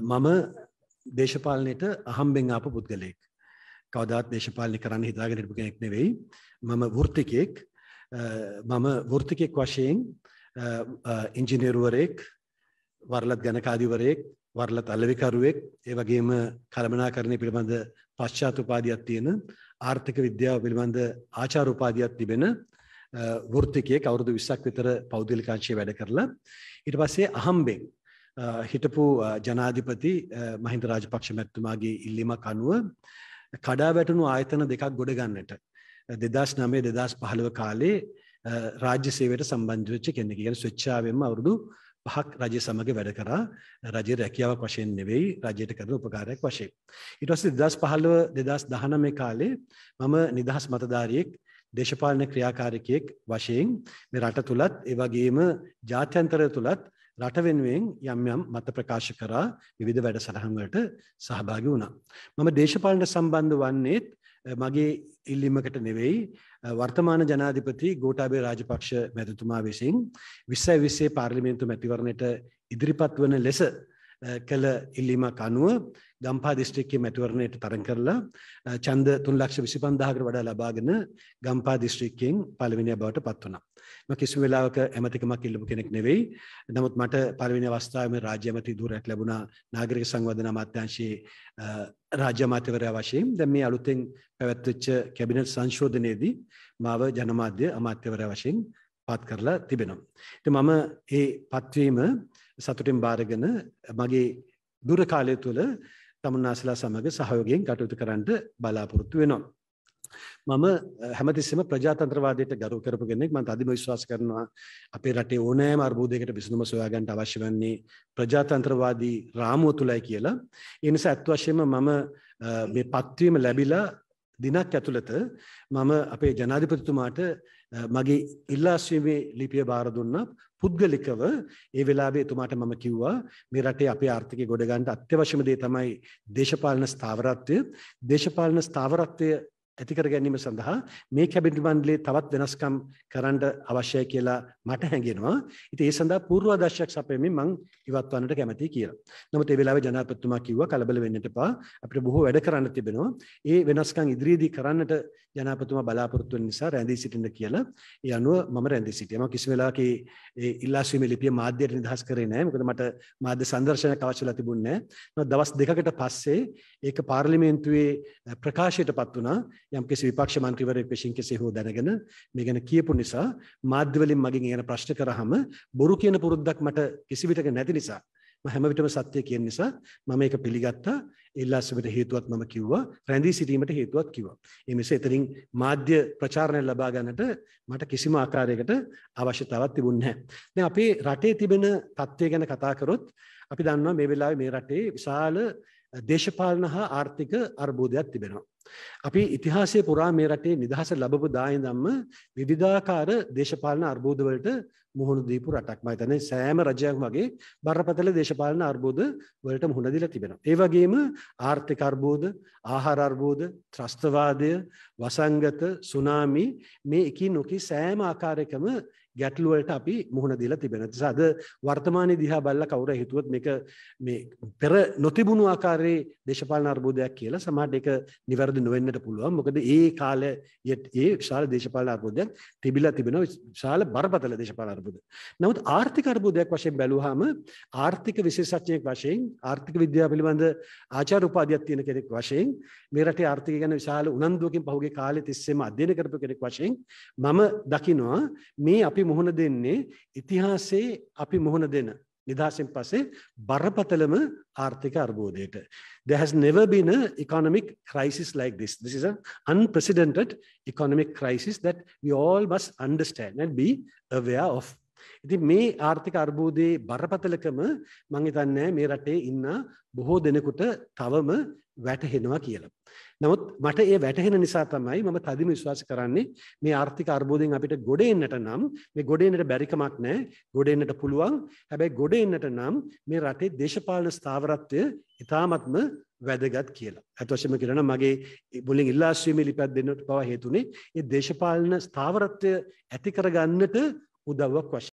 මම දේශපාලනයට අහම්බෙන් ආපු පුද්ගලයෙක්. කවදාත් දේශපාලනය කරන්න හිතාගෙන හිටපු කෙනෙක් නෙවෙයි. මම වෘත්තිකයෙක්. මම වෘත්තිකයෙක් වශයෙන් ඉංජිනේරුවරයෙක්, වරලත් ගණකාධිවරයෙක්, වරලත් අලෙවිකරුවෙක්, ඒ වගේම කළමනාකරණය පිළිබඳ පශ්චාත් උපාධියක් තියෙන ආර්ථික විද්‍යාව පිළිබඳ ආචාර උපාධියක් තිබෙන වෘත්තිකයෙක් අවුරුදු 20ක් විතර පෞද්ගලිකාංශයේ වැඩ කරලා ඊට පස්සේ අහම්බෙන් හිටපු ජනාධිපති මහින්ද රාජපක්ෂ මැත්තුමාගේ ඉල්ලිමක් අනුව කඩා වැටුණු ආයතන දෙකක් ගොඩගන්නට දෙදස් නමේ දෙදස් පහළව කාලේ රාජ්‍ය සේවයට සම්බන්ධවෙච්ච කෙනෙක් ගැන ස්වච්චාවෙන්ම අවුරුදු පහක් රජය සමඟ වැඩ කරා රජ රැකියාවක් වශයෙන් නෙවෙයි රජයට කරන උපකාරයක් වශයෙන්. ඉටවස දෙදස් පහල්ලව දෙදස් දහනමේ කාලේ මම නිදහස් මතධාරයෙක් දේශපාලන ක්‍රියාකාරකයෙක් වශයෙන් මේ රට තුළත් ඒවගේම ජාත්‍යන්තර තුළත් රට වෙනුවෙන් යම් යම් මත ප්‍රකාශ කරා විවිධ වැඩසටහන් වලට සහභාගී වුණා. මම දේශපාලනට සම්බන්ධ වන්නේත් මගේ ඉල්ලීමකට නෙවෙයි වර්තමාන ජනාධිපති ගෝඨාභය රාජපක්ෂ මැතිතුමා විසින් 2020 පාර්ලිමේන්තු මැතිවරණයට ඉදිරිපත් වන ලෙස කළ ඉල්ලීමක් අනුව ගම්පා දිස්ත්‍රික්කයේ මැතිවරණයට තරඟ කරලා ඡන්ද 325000කට වඩා ලබාගෙන ගම්පා දිස්ත්‍රික්කයෙන් පළවෙනියා බවට පත් වුණා. මම කිසිම වෙලාවක ඇමතිකමක් ඉල්ලපු කෙනෙක් නෙවෙයි. නමුත් මට පළවෙනි අවස්ථාවේ රාජ්‍ය ඇමති ධූරයක් ලැබුණා නාගරික සංවර්ධන අමාත්‍යාංශයේ රාජ්‍ය අමාත්‍යවරයා වශයෙන්. දැන් මේ අලුතෙන් පැවැත්වෙච්ච කැබිනට් සංශෝධනයේදී මාව ජනමාධ්‍ය අමාත්‍යවරයා වශයෙන් පත් කරලා තිබෙනවා. ඉතින් මම මේ පත්වීම සතුටින් බාරගෙන මගේ දුර කාලය තුළ තමුන්නාසලා සමග සහයෝගයෙන් කටයුතු කරන්නට බලාපොරොත්තු වෙනවා. මම හැමතිස්සෙම ප්‍රජාතන්ත්‍රවාදයට ගරු කරපු කෙනෙක් මම අදිම විශ්වාස කරනවා අපේ රටේ ඕනෑම අර්බුදයකට විසඳුම සොයාගන්න අවශ්‍ය වන්නේ ප්‍රජාතන්ත්‍රවාදී රාමුව තුලයි කියලා. ඒ නිසා අත් වශයෙන්ම මම මේ පත්වීම ලැබිලා දිනක් ඇතුළත මම අපේ ජනාධිපතිතුමාට මගේ ඉල්ලාස්වීමේ ලිපිය බාර දුන්නා පුද්ගලිකව ඒ වෙලාවේ එතුමාට මම කිව්වා මේ රටේ අපේ ආර්ථිකය ගොඩ ගන්න අත්‍යවශ්‍යම දේ තමයි දේශපාලන ස්ථාවරත්වය දේශපාලන ස්ථාවරත්වය ඇතිකර ගැනීම සඳහා මේ කැබිනට් මණ්ඩලයේ තවත් වෙනස්කම් කරන්න අවශ්‍යයි කියලා මට හැඟෙනවා. ඉතින් ඒ සඳහා පූර්වාදර්ශයක් සපයමින් මම ඉවත් වන්නට කැමතියි කියලා. නමුත් ඒ වෙලාවේ ජනාධිපතිතුමා කිව්වා කලබල වෙන්න එපා. අපිට බොහෝ වැඩ කරන්න තිබෙනවා. ඒ වෙනස්කම් ඉදිරියේදී කරන්නට ජනාධිපතිතුමා බලාපොරොත්තු වෙන නිසා රැඳී සිටින්න කියලා. ඒ අනුව මම රැඳී සිටියා. මම කිසිම වෙලාවක ඒ ඉල්ලාසීමේ ලිපිය මාධ්‍යයට නිදහස් කරේ නැහැ. මොකද මට මාධ්‍ය සංදර්ශනයක් අවශ්‍ය වෙලා තිබුණේ නැහැ. දවස් දෙකකට පස්සේ ඒක පාර්ලිමේන්තුවේ ප්‍රකාශයට පත් වුණා. යම්කිසි විපක්ෂ මන්ත්‍රීවරයෙක් විසින් කෙසේ හෝ දැනගෙන මේ ගැන කියපු නිසා මාධ්‍ය වලින් මගෙන් එන ප්‍රශ්න කරාම බොරු කියන පුරුද්දක් මට කිසි විටක නැති නිසා මම හැම විටම සත්‍ය කියන නිසා මම ඒක පිළිගත්තා ඉල්ලාසුවට හේතුවත් මම කිව්වා රැඳී සිටීමට හේතුවත් කිව්වා ඒ මිස එතනින් මාධ්‍ය ප්‍රචාරණය ලබා ගන්නට මට කිසිම ආකාරයකට අවශ්‍යතාවක් තිබුණේ නැහැ දැන් අපේ රටේ තිබෙන තත්ත්වය ගැන කතා කරොත් අපි දන්නවා මේ වෙලාවේ මේ රටේ විශාල දේශපාලන හා ආර්ථික අර්බෝධයක් තිබෙනවා. අපි ඉතිහාසය පුරා මේ රටේ නිදහස ලබපු දායදම්ම විවිධාකාර දේශපාලන අර්බෝධවලට මුහුණ දීපු රටක් මතන සෑම රජයක් වගේ බරපතල දේශපාලන අර්බෝධ වලට මුහුණදිල තිබෙනවා. ඒවගේම ආර්ථික අර්බෝධ ආහාර අර්බෝධ ත්‍රස්තවාදය වසංගත සුනාමි මේ එකී නොකි සෑම ආකාරයකම ගැටලුවලට අපි මුහුණ දීලා තිබෙන නිසා අද වර්තමානයේ දිහා බැලලා කවුරු හිතුවොත් මේක මේ පෙර නොතිබුණු ආකාරයේ දේශපාලන අර්බුදයක් කියලා සමහරට ඒක નિවරදි නොවෙන්නට පුළුවන් මොකද ඒ කාලේ ඒ විශාල දේශපාලන අර්බුදයක් තිබිලා තිබෙනවා විශාල බරපතල දේශපාලන අර්බුද. නමුත් ආර්ථික අර්බුදයක් වශයෙන් බැලුවාම ආර්ථික විශේෂඥයෙක් වශයෙන් ආර්ථික විද්‍යාව පිළිබඳ ආචාර්ය උපාධියක් තියෙන කෙනෙක් වශයෙන් මේ රටේ ආර්ථිකය ගැන විශාල උනන්දුවකින් පහුගිය කාලේ තිස්සේම අධ්‍යයනය කරපු කෙනෙක් වශයෙන් මම දකිනවා මේ අපි අපි මුහුණ දෙන්නේ ඉතිහාසයේ අපි මුහුණ දෙන නිදහසෙන් පස්සේ බරපතලම ආර්ථික අර්බෝධයට. There has never been an economic crisis like this. This is an unprecedented economic crisis that we all must understand and be aware of. ඉති මේ ආර්ථික අර්බෝධයේ බරපතලකම මංහිතන්නෑ මේ රටේ ඉන්න බොහෝ දෙනෙකුට තවම වැටහෙනවා කියලා. නමුත් මට ඒ වැටහෙන නිසා තමයි මම තදිම විශ්වාස කරන්නේ මේ ආර්ථික අර්බෝධයෙන් අපිට ගොඩෙන්නට නම් මේ ගොඩෙන්නට බැරිකමක් නෑ ගොඩෙන්නට පුළුවන් හැබැයි ගොඩෙන්නට නම් මේ රටේ දේශපාලන ස්ථාවරත්වය ඉතාමත්ම වැදගත් කියලා. ඇත්වශම කරන මගේ බොලින් ඉල්ලාශ්‍රීමි ලිපැත් දෙන්නට පව හේතුනේ ඒ දේශපාලන ස්ථාවරත්වය ඇති කරගන්නට උදව්වක් වශ